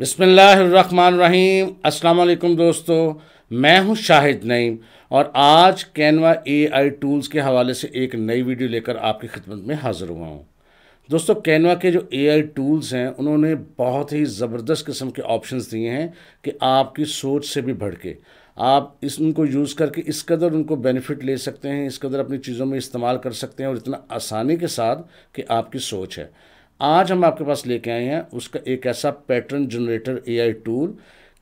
बिसमीम अस्सलाम दोस्तों मैं हूं शाहिद नईम और आज कैनवा एआई टूल्स के हवाले से एक नई वीडियो लेकर आपकी खिदमत में हाज़िर हुआ हूं दोस्तों कैनवा के जो एआई टूल्स हैं उन्होंने बहुत ही ज़बरदस्त किस्म के ऑप्शंस दिए हैं कि आपकी सोच से भी बढ़ के आप इस उनको यूज़ करके इस कदर उनको बेनिफिट ले सकते हैं इस कदर अपनी चीज़ों में इस्तेमाल कर सकते हैं और इतना आसानी के साथ कि आपकी सोच है आज हम आपके पास लेके आए हैं उसका एक ऐसा पैटर्न जनरेटर एआई टूल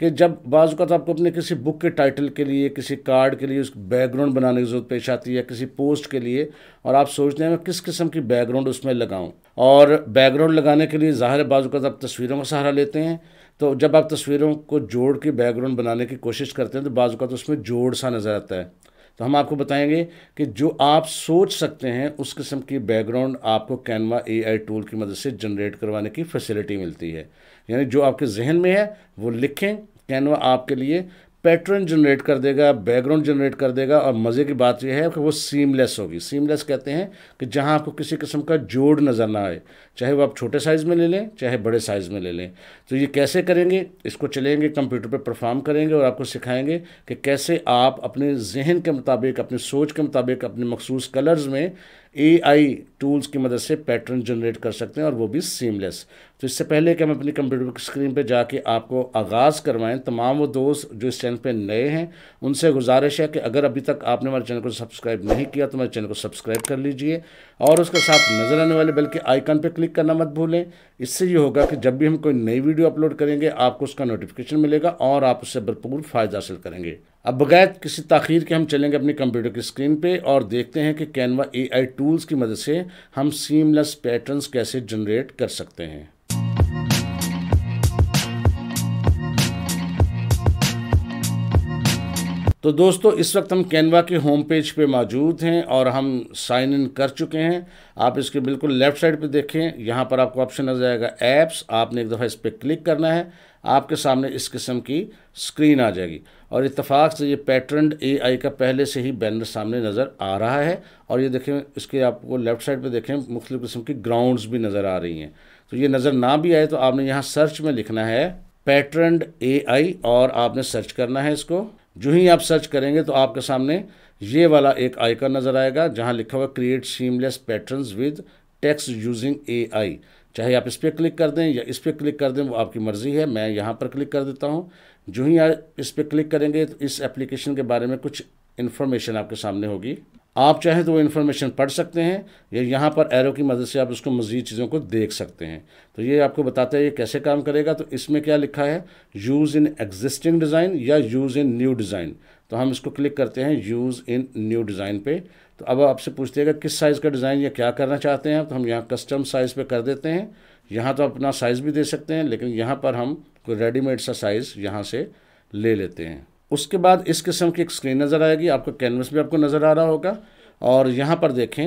कि जब बाज़ का तो आपको अपने किसी बुक के टाइटल के लिए किसी कार्ड के लिए उस बैकग्राउंड बनाने की ज़रूरत पेश आती है किसी पोस्ट के लिए और आप सोचते हैं मैं किस किस्म की बैकग्राउंड उसमें लगाऊं और बैकग्राउंड लगाने के लिए ज़ाहिर बाज़ का तो आप तस्वीरों का सहारा लेते हैं तो जब आप तस्वीरों को जोड़ के बैकग्राउंड बनाने की कोशिश करते हैं तो बाज़ का तो उसमें जोड़ सा नज़र आता है तो हम आपको बताएंगे कि जो आप सोच सकते हैं उस किस्म की बैकग्राउंड आपको कैनवा ए टूल की मदद से जनरेट करवाने की फैसिलिटी मिलती है यानी जो आपके जहन में है वो लिखें कैनवा आपके लिए पैटर्न जनरेट कर देगा बैकग्राउंड जनरेट कर देगा और मज़े की बात यह है कि वो सीमलेस होगी सीमलेस कहते हैं कि जहाँ आपको किसी किस्म का जोड़ नज़र ना आए चाहे वो आप छोटे साइज़ में ले लें चाहे बड़े साइज़ में ले लें तो ये कैसे करेंगे इसको चलेंगे कंप्यूटर परफॉर्म करेंगे और आपको सिखाएंगे कि कैसे आप अपने जहन के मुताबिक अपनी सोच के मुताबिक अपने मखसूस कलर्स में ए आई टूल्स की मदद से पैटर्न जनरेट कर सकते हैं और वो भी सीमलेस तो इससे पहले कि हम अपनी कंप्यूटर की स्क्रीन पे जाके आपको आगाज़ करवाएं तमाम वो दोस्त जो इस चैनल पे नए हैं उनसे गुजारिश है कि अगर अभी तक आपने हमारे चैनल को सब्सक्राइब नहीं किया तो हमारे चैनल को सब्सक्राइब कर लीजिए और उसके साथ नज़र आने वाले बेल के आइकन पर क्लिक करना मत भूलें इससे ये होगा कि जब भी हम कोई नई वीडियो अपलोड करेंगे आपको उसका नोटिफिकेशन मिलेगा और आप उससे भरपूर फ़ायदा हासिल करेंगे अब बगैर किसी तखीर के हम चलेंगे अपने कंप्यूटर की स्क्रीन पे और देखते हैं कि कैनवा एआई टूल्स की मदद से हम सीमलेस पैटर्न्स कैसे जनरेट कर सकते हैं तो दोस्तों इस वक्त हम कैनवा के होम पेज पे मौजूद हैं और हम साइन इन कर चुके हैं आप इसके बिल्कुल लेफ़्ट साइड पे देखें यहाँ पर आपको ऑप्शन आ जाएगा ऐप्स आपने एक दफ़ा इस पर क्लिक करना है आपके सामने इस किस्म की स्क्रीन आ जाएगी और इतफाक से ये पैटर्न ए आई का पहले से ही बैनर सामने नज़र आ रहा है और ये देखें इसके आपको लेफ़्ट साइड पे देखें मुख्तु किस्म की ग्राउंड्स भी नज़र आ रही हैं तो ये नज़र ना भी आए तो आपने यहाँ सर्च में लिखना है पैटर्न ए आई और आपने सर्च करना है इसको जो ही आप सर्च करेंगे तो आपके सामने ये वाला एक आइकन नज़र आएगा जहाँ लिखा हुआ create seamless pattern with text using A I चाहे आप इस पर क्लिक कर दें या इस पर क्लिक कर दें वो आपकी मर्ज़ी है मैं यहाँ पर क्लिक कर देता हूँ जो ही आप इस पर क्लिक करेंगे तो इस एप्लीकेशन के बारे में कुछ इन्फॉर्मेशन आपके सामने होगी आप चाहें तो वो इन्फॉर्मेशन पढ़ सकते हैं या यहाँ पर एरो की मदद से आप उसको मज़ीद चीज़ों को देख सकते हैं तो ये आपको बताते हैं ये कैसे काम करेगा तो इसमें क्या लिखा है यूज़ इन एग्जिस्टिंग डिज़ाइन या यूज़ इन न्यू डिज़ाइन तो हम इसको क्लिक करते हैं यूज़ इन न्यू डिज़ाइन पे तो अब आपसे पूछतेगा किस साइज़ का डिज़ाइन या क्या करना चाहते हैं तो हम यहाँ कस्टम साइज़ पे कर देते हैं यहाँ तो अपना साइज़ भी दे सकते हैं लेकिन यहाँ पर हम कोई रेडीमेड सा साइज़ यहाँ से ले लेते हैं उसके बाद इस किस्म की एक स्क्रीन नज़र आएगी आपको कैनवस भी आपको नज़र आ रहा होगा और यहाँ पर देखें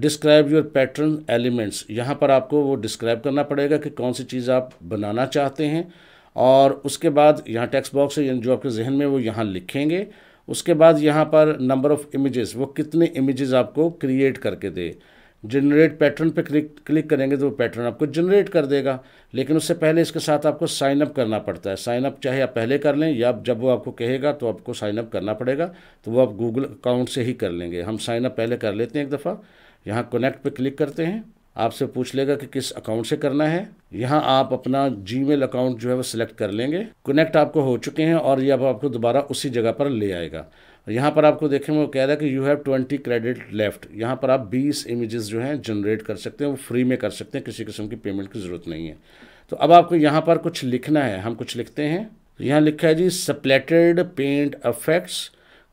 डिस्क्राइब योर पैटर्न एलिमेंट्स यहाँ पर आपको वो डिस्क्राइब करना पड़ेगा कि कौन सी चीज़ आप बनाना चाहते हैं और उसके बाद यहाँ टेक्स्ट बॉक्स है जो आपके जहन में वो यहाँ लिखेंगे उसके बाद यहाँ पर नंबर ऑफ़ इमेजेस वो कितने इमेजेस आपको क्रिएट करके दे जनरेट पैटर्न पे क्लिक क्लिक करेंगे तो वो पैटर्न आपको जनरेट कर देगा लेकिन उससे पहले इसके साथ आपको साइन अप करना पड़ता है साइन अप चाहे आप पहले कर लें या जब वो आपको कहेगा तो आपको साइन अप करना पड़ेगा तो वो आप गूगल अकाउंट से ही कर लेंगे हम साइन अप पहले कर लेते हैं एक दफ़ा यहाँ कनेक्ट पे क्लिक करते हैं आपसे पूछ लेगा कि किस अकाउंट से करना है यहाँ आप अपना जी अकाउंट जो है वो सिलेक्ट कर लेंगे कनेक्ट आपको हो चुके हैं और ये अब आपको दोबारा उसी जगह पर ले आएगा यहाँ पर आपको देखें वो कह रहा है कि you have twenty credit left यहाँ पर आप बीस इमेजेस जो हैं जनरेट कर सकते हैं वो फ्री में कर सकते हैं किसी किस्म की पेमेंट की ज़रूरत नहीं है तो अब आपको यहाँ पर कुछ लिखना है हम कुछ लिखते हैं यहाँ लिखा है जी splattered paint effects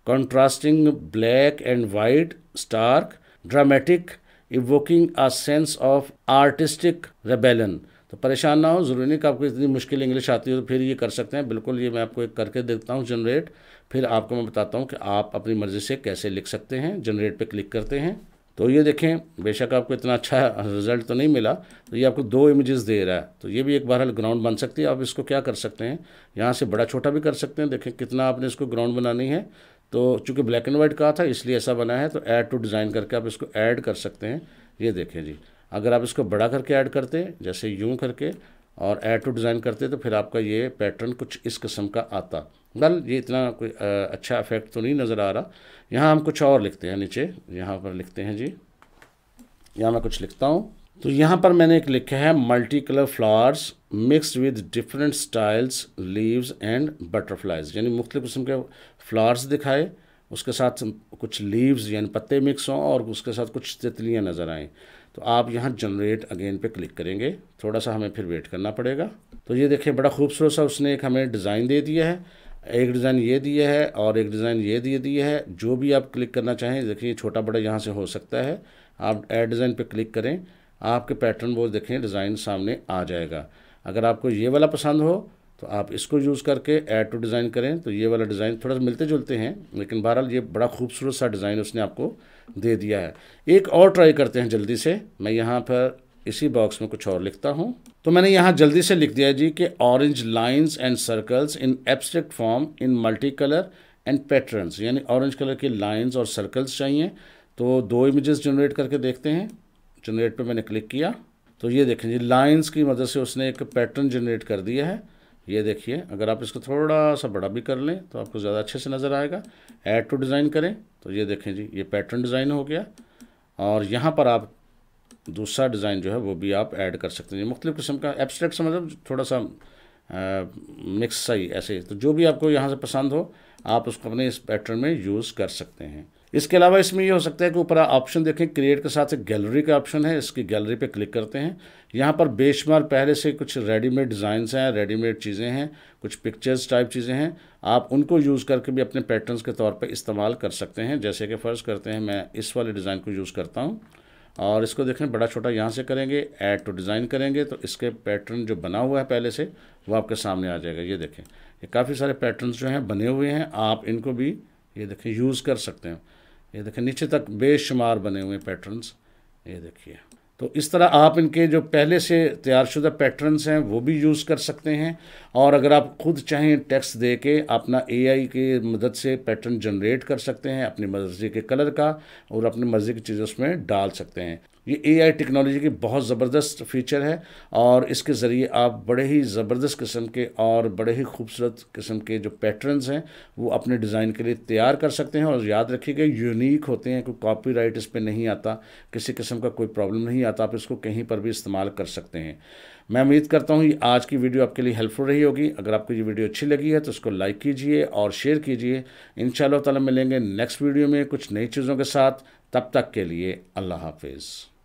contrasting black and white stark dramatic evoking a sense of artistic rebellion तो परेशान ना हो ज़रूरी नहीं कि आपको इतनी मुश्किल इंग्लिश आती हो तो फिर ये कर सकते हैं बिल्कुल ये मैं आपको एक करके देखता हूँ जनरेट फिर आपको मैं बताता हूँ कि आप अपनी मर्ज़ी से कैसे लिख सकते हैं जनरेट पे क्लिक करते हैं तो ये देखें बेशक आपको इतना अच्छा रिजल्ट तो नहीं मिला तो ये आपको दो इमेजेस दे रहा है तो ये भी एक बहरहाल ग्राउंड बन सकती है आप इसको क्या कर सकते हैं यहाँ से बड़ा छोटा भी कर सकते हैं देखें कितना आपने इसको ग्राउंड बनानी है तो चूंकि ब्लैक एंड वाइट कहा था इसलिए ऐसा बना है तो ऐड टू डिज़ाइन करके आप इसको ऐड कर सकते हैं ये देखें जी अगर आप इसको बड़ा करके ऐड करते हैं जैसे यूँ करके और ऐड टू डिज़ाइन करते तो फिर आपका ये पैटर्न कुछ इस किस्म का आता बल ये इतना कोई अच्छा इफेक्ट तो नहीं नज़र आ रहा यहाँ हम कुछ और लिखते हैं नीचे यहाँ पर लिखते हैं जी यहाँ मैं कुछ लिखता हूँ तो यहाँ पर मैंने एक लिखा है multi colour flowers mixed with different styles leaves and butterflies यानी मुख्तु किस्म के फ्लावर्स दिखाए उसके साथ कुछ लीव्स यानी पत्ते मिक्स हों और उसके साथ कुछ तितलियाँ नज़र आएँ तो आप यहाँ जनरेट अगेन पे क्लिक करेंगे थोड़ा सा हमें फिर वेट करना पड़ेगा तो ये देखें बड़ा खूबसूरत सा उसने एक हमें डिज़ाइन दे दिया है एक डिज़ाइन ये दिया है और एक डिज़ाइन ये दिए दिया है जो भी आप क्लिक करना चाहें देखिए छोटा बड़ा यहाँ से हो सकता है आप एड डिज़ाइन पर क्लिक करें आपके पैटर्न वो देखें डिज़ाइन सामने आ जाएगा अगर आपको ये वाला पसंद हो तो आप इसको यूज़ करके ऐड टू डिज़ाइन करें तो ये वाला डिज़ाइन थोड़ा मिलते जुलते हैं लेकिन बहरहाल ये बड़ा खूबसूरत सा डिज़ाइन उसने आपको दे दिया है एक और ट्राई करते हैं जल्दी से मैं यहाँ पर इसी बॉक्स में कुछ और लिखता हूँ तो मैंने यहाँ जल्दी से लिख दिया जी कि orange lines and circles in abstract form in multi colour and patterns यानी ऑरेंज कलर के लाइंस और सर्कल्स चाहिए तो दो इमेजेस जनरेट करके देखते हैं जनरेट पे मैंने क्लिक किया तो ये देखें जी लाइंस की मदद से उसने एक पैटर्न जनरेट कर दिया है ये देखिए अगर आप इसको थोड़ा सा बड़ा भी कर लें तो आपको ज़्यादा अच्छे से नज़र आएगा ऐड टू डिज़ाइन करें तो ये देखें जी ये पैटर्न डिज़ाइन हो गया और यहाँ पर आप दूसरा डिज़ाइन जो है वो भी आप ऐड कर सकते हैं मुख्तलिफ़ किस्म का एब्स्ट्रैक्ट मतलब थोड़ा सा मिक्स सही ऐसे तो जो भी आपको यहाँ से पसंद हो आप उसको अपने इस पैटर्न में यूज़ कर सकते हैं इसके अलावा इसमें ये हो सकता है कि ऊपर ऑप्शन देखें क्रिएट के साथ एक गैलरी का ऑप्शन है इसकी गैलरी पे क्लिक करते हैं यहाँ पर बेशुमार पहले से कुछ रेडीमेड डिज़ाइंस हैं रेडीमेड चीज़ें हैं कुछ पिक्चर्स टाइप चीज़ें हैं आप उनको यूज़ करके भी अपने पैटर्न्स के तौर पर इस्तेमाल कर सकते हैं जैसे कि फ़र्ज़ करते हैं मैं इस वाले डिज़ाइन को यूज़ करता हूँ और इसको देखें बड़ा छोटा यहाँ से करेंगे ऐड टू डिज़ाइन करेंगे तो इसके पैटर्न जो बना हुआ है पहले से वो आपके सामने आ जाएगा ये देखें ये काफ़ी सारे पैटर्न जो हैं बने हुए हैं आप इनको भी ये देखें यूज़ कर सकते हैं ये देखिए नीचे तक बेशुमार बने हुए पैटर्न्स ये देखिए तो इस तरह आप इनके जो पहले से तैयारशुदा पैटर्न्स हैं वो भी यूज़ कर सकते हैं और अगर आप खुद चाहें टैक्स दे के अपना ए आई की मदद से पैटर्न जनरेट कर सकते हैं अपनी मर्ज़ी के कलर का और अपनी मर्ज़ी की चीज़ उसमें डाल सकते हैं ये एआई टेक्नोलॉजी की बहुत ज़बरदस्त फीचर है और इसके ज़रिए आप बड़े ही ज़बरदस्त किस्म के और बड़े ही खूबसूरत किस्म के जो पैटर्न्स हैं वो अपने डिज़ाइन के लिए तैयार कर सकते हैं और याद रखिएगा यूनिक होते हैं कोई राइट इस पर नहीं आता किसी किस्म का कोई प्रॉब्लम नहीं आता आप इसको कहीं पर भी इस्तेमाल कर सकते हैं मैं उम्मीद करता हूँ आज की वीडियो आपके लिए हेल्पफुल रही होगी अगर आपको ये वीडियो अच्छी लगी है तो उसको लाइक कीजिए और शेयर कीजिए इन ताला मिलेंगे नेक्स्ट वीडियो में कुछ नई चीज़ों के साथ तब तक के लिए अल्लाह हाफिज़